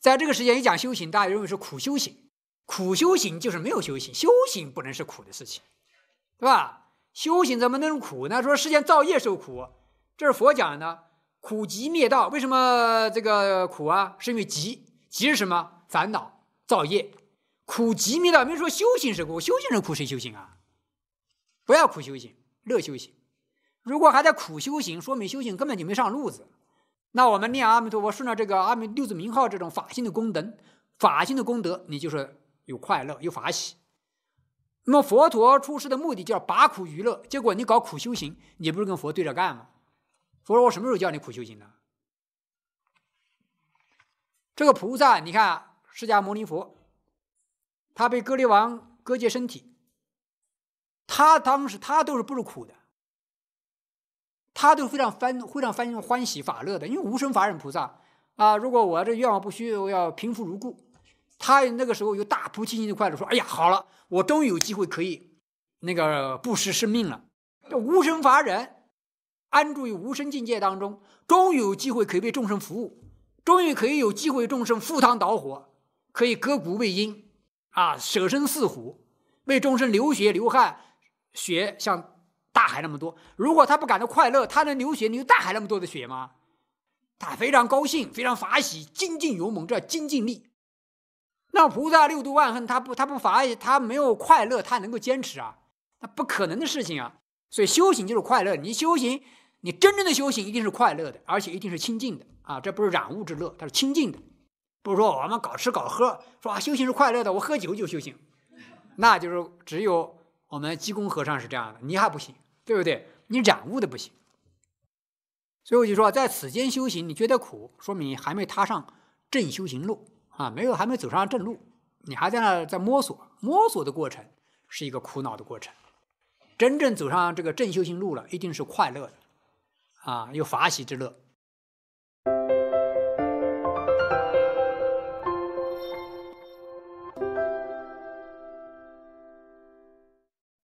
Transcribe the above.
在这个时间一讲修行，大家认为是苦修行，苦修行就是没有修行，修行不能是苦的事情，对吧？修行怎么能苦呢？说世间造业受苦，这是佛讲的，苦集灭道。为什么这个苦啊？是因为集，集是什么？烦恼造业，苦集灭道。没说修行是苦，修行是苦，谁修行啊？不要苦修行，乐修行。如果还在苦修行，说明修行根本就没上路子。那我们念阿弥陀佛，顺着这个阿弥六字名号这种法性的功德，法性的功德，你就是有快乐，有法喜。那么佛陀出世的目的叫拔苦娱乐，结果你搞苦修行，你不是跟佛对着干吗？佛说我什么时候叫你苦修行呢？这个菩萨，你看释迦牟尼佛，他被割离王割戒身体，他当时他都是不是苦的？他都非常欢非常欢欢喜法乐的，因为无生法忍菩萨啊，如果我这愿望不虚，我要平复如故。他那个时候有大菩提心的快乐，说：“哎呀，好了，我终于有机会可以那个布施生命了。”这无生法忍安住于无生境界当中，终于有机会可以为众生服务，终于可以有机会众生赴汤蹈火，可以割骨喂鹰，啊，舍身饲虎，为众生流血流汗，血像。大海那么多，如果他不感到快乐，他能流血？你有大海那么多的血吗？他非常高兴，非常法喜，精进勇猛，这精进力。那菩萨六度万恨，他不，他不法他没有快乐，他能够坚持啊？那不可能的事情啊！所以修行就是快乐，你修行，你真正的修行一定是快乐的，而且一定是清净的啊！这不是染物之乐，它是清净的。不是说我们搞吃搞喝，说啊，修行是快乐的，我喝酒就修行，那就是只有。我们济公和尚是这样的，你还不行，对不对？你染物的不行，所以我就说，在此间修行，你觉得苦，说明还没踏上正修行路啊，没有，还没走上正路，你还在那在摸索，摸索的过程是一个苦恼的过程。真正走上这个正修行路了，一定是快乐的啊，有法喜之乐。